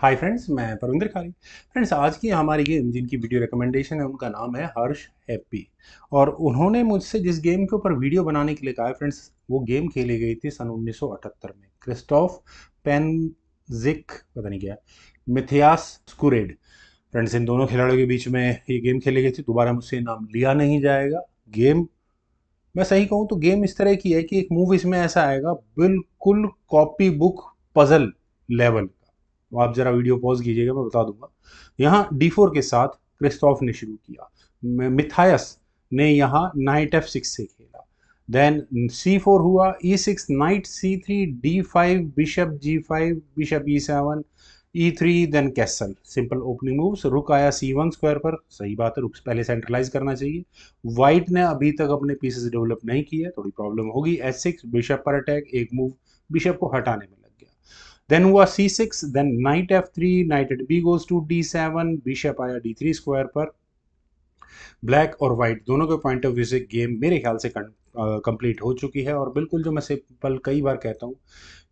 hi friends मैं परविंदर खारी friends आज की हमारी गेम जिनकी वीडियो रिकमेंडेशन है उनका नाम है हर्ष हैप्पी और उन्होंने मुझसे जिस गेम के ऊपर वीडियो बनाने के लिए कहा है फ्रेंड्स वो गेम खेली गई थी सन 1978 में क्रिस्टोफ पेनजिक पता नहीं क्या मिथियास स्कूरेड फ्रेंड्स इन दोनों खिलाड़ियों के बीच में ये गेम खेली गई थी दोबारा मुझसे नाम लिया नहीं जाएगा गेम मैं सही कहूँ तो गेम इस तरह की है कि एक मूव इसमें ऐसा आएगा बिल्कुल कॉपी बुक पजल लेवल तो आप ज़रा वीडियो पॉज कीजिएगा मैं बता दूंगा यहाँ डी फोर के साथ क्रिस्टोफ ने शुरू किया मिथायस ने यहाँ नाइट एफ सिक्स से खेला देन सी फोर हुआ E six knight C three D five bishop G five bishop E seven E three then castle simple opening moves rook आया सी वन स्क्वायर पर सही बात है रुक पहले सेंट्रलाइज करना चाहिए वाइट ने अभी तक अपने पीसेस डेवलप नहीं किए थोड़ी प्रॉब्लम होगी एच सिक्स बिशप पर अटैक एक मूव बिशप को हटाने में देन हुआ C six then knight F three knight at B goes to D seven bishop आया डी थ्री स्क्वायर पर ब्लैक और वाइट दोनों के पॉइंट ऑफ व्यू से गेम मेरे ख्याल से कंप्लीट हो चुकी है और बिल्कुल जो मैं सिंपल कई बार कहता हूँ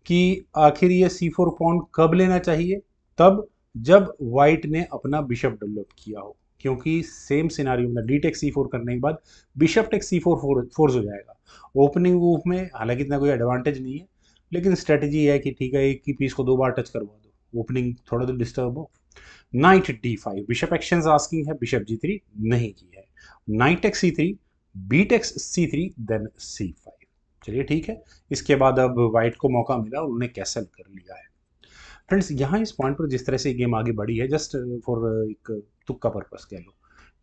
कि आखिर ये सी फोर पॉन कब लेना चाहिए तब जब वाइट ने अपना बिशप डेवलप किया हो क्योंकि सेम सिनारी में डी टेक सी फोर करने के बाद bishop take C four force हो जाएगा ओपनिंग मूव में हालांकि इतना कोई एडवांटेज नहीं है लेकिन स्ट्रेटजी है कि ठीक है एक की पीस को दो बार टच करवा दो ओपनिंग थोड़ा तो डिस्टर्ब हो knight D five bishop action asking है बिशप जी थ्री नहीं की है knight X C three beat X C three then C five चलिए ठीक है इसके बाद अब वाइट को मौका मिला और उन्हें कैसल कर लिया है फ्रेंड्स यहाँ इस पॉइंट पर जिस तरह से गेम आगे बढ़ी है जस्ट फॉर एक तुक्का पर्पज कह लो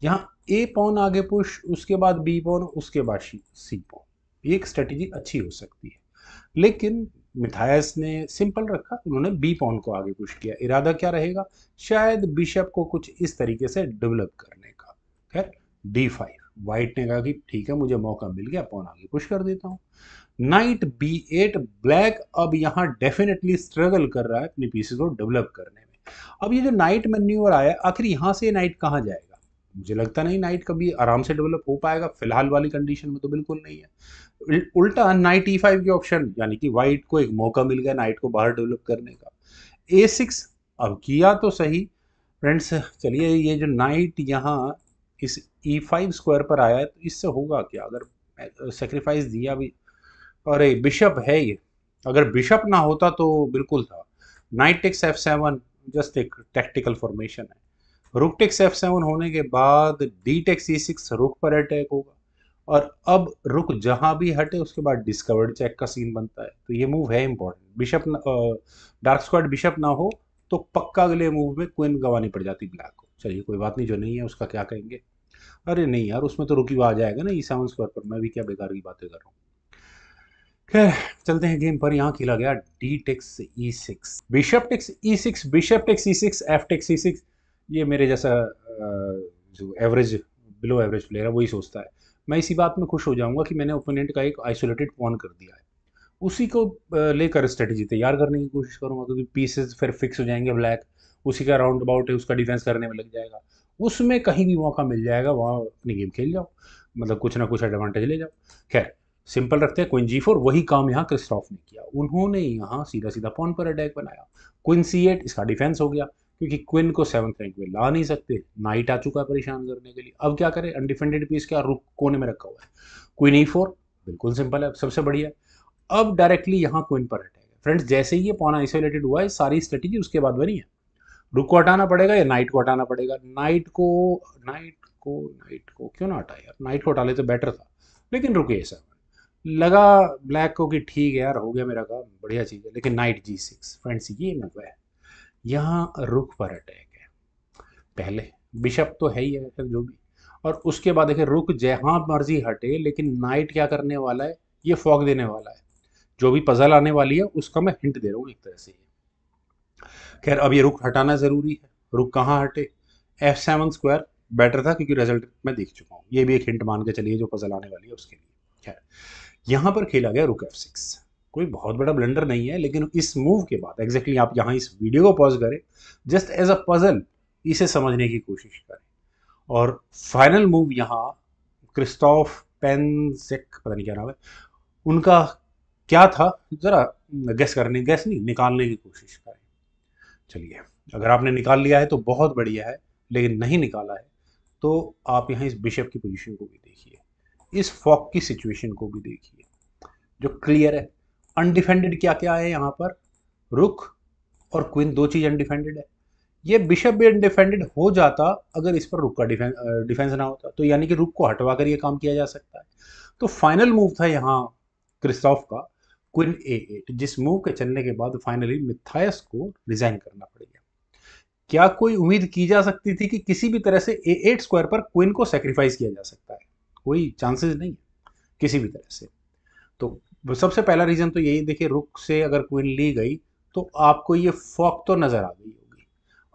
यहाँ ए पॉन आगे पुश उसके बाद बी पॉन उसके बाद सी पॉन ये एक स्ट्रेटजी अच्छी हो सकती है लेकिन मिथायस ने सिंपल रखा उन्होंने बी पॉन को आगे पुश किया इरादा क्या रहेगा शायद बिशप को कुछ इस तरीके से डेवलप करने का खैर डी फाइव वाइट ने कहा कि ठीक है मुझे मौका मिल गया पॉन आगे पुश कर देता हूँ नाइट बी एट ब्लैक अब यहाँ डेफिनेटली स्ट्रगल कर रहा है अपने पीसेस को डेवलप करने में अब ये जो नाइट मेन्यूवर आया आखिर यहाँ से नाइट कहाँ जाएगा मुझे लगता नहीं नाइट कभी आराम से डेवलप हो पाएगा फिलहाल वाली कंडीशन में तो बिल्कुल नहीं है उल्टा नाइट ई फाइव के ऑप्शन यानी कि वाइट को एक मौका मिल गया नाइट को बाहर डेवलप करने का ए सिक्स अब किया तो सही फ्रेंड्स चलिए ये जो नाइट यहाँ इस ई फाइव स्क्वायर पर आया है तो इससे होगा क्या अगर सेक्रीफाइस दिया भी अरे बिशप है ये अगर बिशप ना होता तो बिल्कुल था knight takes F seven just एक टेक्टिकल फॉर्मेशन है रुकटेक्स एफ सेवन होने के बाद डी टेक्स ई सिक्स रुक पर अटैक होगा और अब रुक जहां भी हटे उसके बाद डिस्कवर्ड चेक का सीन बनता है तो ये मूव है important bishop dark square bishop ना हो तो पक्का अगले मूव में क्वीन गंवानी पड़ जाती ब्लैक को चलिए कोई बात नहीं जो नहीं है उसका क्या कहेंगे अरे नहीं यार उसमें तो रुकी हुआ आ जाएगा ना ई सेवन स्क्वायर पर मैं भी क्या बेकार की बातें कर रहा हूँ खैर चलते हैं गेम पर यहाँ खेला गया D takes E six bishop takes E six bishop takes E six F takes E six ये मेरे जैसा जो एवरेज बिलो एवरेज प्लेयर है वही सोचता है मैं इसी बात में खुश हो जाऊंगा कि मैंने ओपोनेंट का एक आइसोलेटेड पॉन कर दिया है उसी को लेकर स्ट्रेटजी तैयार करने की कोशिश करूंगा क्योंकि पीसेस फिर फिक्स हो जाएंगे ब्लैक उसी का राउंड अबाउट है उसका डिफेंस करने में लग जाएगा उसमें कहीं भी मौका मिल जाएगा वहाँ अपनी गेम खेल जाओ मतलब कुछ ना कुछ एडवांटेज ले जाओ खैर सिंपल रखते हैं क्विन जी फोर वही काम यहाँ क्रिस्टॉफ ने किया उन्होंने यहाँ सीधा सीधा पॉन पर अटैक बनाया क्विन सी एट इसका डिफेंस हो गया क्योंकि क्विन को सेवंथ रैंक में ला नहीं सकते नाइट आ चुका है परेशान करने के लिए अब क्या करें अनडिफेंडेड पीस क्या रुक कोने में रखा हुआ है क्विन ई फोर बिल्कुल सिंपल है सबसे बढ़िया अब डायरेक्टली यहाँ क्विन पर हटेगा फ्रेंड्स जैसे ही ये पौना आइसोलेटेड हुआ है सारी स्ट्रेटेजी उसके बाद बनी है रुक को हटाना पड़ेगा या नाइट को हटाना पड़ेगा नाइट को नाइट को नाइट को क्यों ना हटाए यार नाइट को हटा लेते तो बेटर था लेकिन रुके सर लगा ब्लैक को कि ठीक है यार हो गया मेरा काम बढ़िया चीज़ है लेकिन नाइट जी सिक्स फ्रेंड्स ये मतलब है यहाँ रुख पर अटैक है पहले बिशप तो है ही है जो भी और उसके बाद देखिए रुख जहाँ मर्जी हटे लेकिन नाइट क्या करने वाला है ये फॉग देने वाला है जो भी पजल आने वाली है उसका मैं हिंट दे रहा हूँ एक तरह से खैर अब ये रुख हटाना ज़रूरी है रुख कहाँ हटे एफ सेवन स्क्वायर बेटर था क्योंकि रिजल्ट मैं देख चुका हूँ ये भी एक हिंट मान के चलिए जो पजल आने वाली है उसके लिए खैर यहाँ पर खेला गया रुक एफ सिक्स कोई बहुत बड़ा ब्लंडर नहीं है लेकिन इस मूव के बाद एग्जैक्टली exactly आप यहाँ इस वीडियो को पॉज करें जस्ट एज अ पजल इसे समझने की कोशिश करें और फाइनल मूव यहाँ क्रिस्टोफ पेनसेक पता नहीं क्या नाम है उनका क्या था ज़रा गैस करने गैस नहीं निकालने की कोशिश करें चलिए अगर आपने निकाल लिया है तो बहुत बढ़िया है लेकिन नहीं निकाला है तो आप यहाँ इस बिशप की पोजीशन को भी देखिए इस फॉक की सिचुएशन को भी देखिए जो क्लियर है अनडिफेंडेड क्या क्या है यहाँ पर रुक और क्वीन दो चीज़ अनडिफेंडेड है ये बिशप भी अनडिफेंडेड हो जाता अगर इस पर रुक का डिफेंस ना होता तो यानी कि रुक को हटवा कर ये काम किया जा सकता है तो फाइनल मूव था यहाँ क्रिस्टॉफ का क्विन ए एट जिस मूव के चलने के बाद फाइनली मिथायस को रिजाइन करना पड़ गया क्या कोई उम्मीद की जा सकती थी कि किसी भी तरह से ए एट स्क्वायर पर क्विन को सेक्रीफाइस किया जा सकता है कोई चांसेस नहीं है किसी भी तरह से तो सबसे पहला रीज़न तो यही देखिए रुक से अगर क्वीन ली गई तो आपको ये फॉक तो नज़र आ गई होगी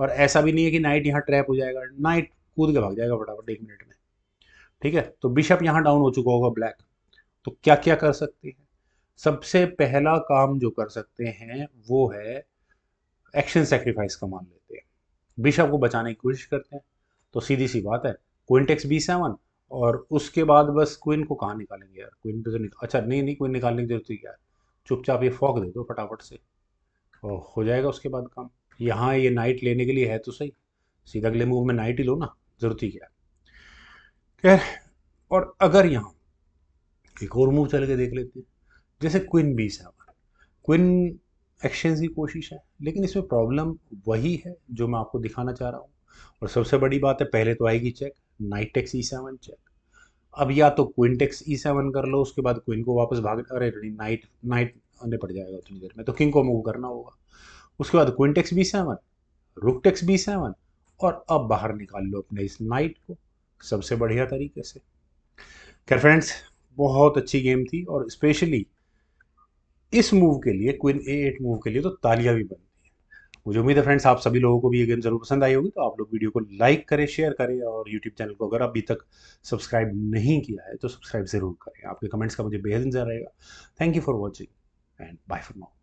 और ऐसा भी नहीं है कि नाइट यहाँ ट्रैप हो जाएगा नाइट कूद के भाग जाएगा फटाफट एक मिनट में ठीक है तो बिशप यहाँ डाउन हो चुका होगा ब्लैक तो क्या क्या कर सकते हैं सबसे पहला काम जो कर सकते हैं वो है एक्शन सेक्रीफाइस का मान लेते हैं बिशप को बचाने की कोशिश करते हैं तो सीधी सी बात है क्विंटेक्स बी सेवन और उसके बाद बस क्विन को कहाँ निकालेंगे यार क्वीन पे तो निक... अच्छा नहीं नहीं क्वीन निकालने की जरूरत ही क्या है चुपचाप ये फॉक दे दो फटाफट से और हो जाएगा उसके बाद काम यहाँ ये नाइट लेने के लिए है तो सही सीधा अगले मूव में नाइट ही लो ना जरूरत ही क्या है खैर और अगर यहाँ एक और मूव चल के देख लेते हैं जैसे क्वीन बीस है क्वीन क्विन एक्सचेंज की कोशिश है लेकिन इसमें प्रॉब्लम वही है जो मैं आपको दिखाना चाह रहा हूँ और सबसे बड़ी बात है पहले तो आएगी check knight takes E seven check अब या तो क्विंटेक्स ई सेवन कर लो उसके बाद क्विन को वापस भाग अरे नाइट नाइट आने पड़ जाएगा उतनी देर में तो किंग को मूव करना होगा उसके बाद queen takes B seven rook takes B seven और अब बाहर निकाल लो अपने इस नाइट को सबसे बढ़िया तरीके से खैर फ्रेंड्स बहुत अच्छी गेम थी और स्पेशली इस मूव के लिए क्विन ए एट मूव के लिए तो तालियां भी बनती हैं मुझे उम्मीद है फ्रेंड्स आप सभी लोगों को भी ये गेम जरूर पसंद आई होगी तो आप लोग वीडियो को लाइक करें शेयर करें और यूट्यूब चैनल को अगर अभी तक सब्सक्राइब नहीं किया है तो सब्सक्राइब जरूर करें आपके कमेंट्स का मुझे बेहद इंतजार रहेगा thank you for watching and bye for now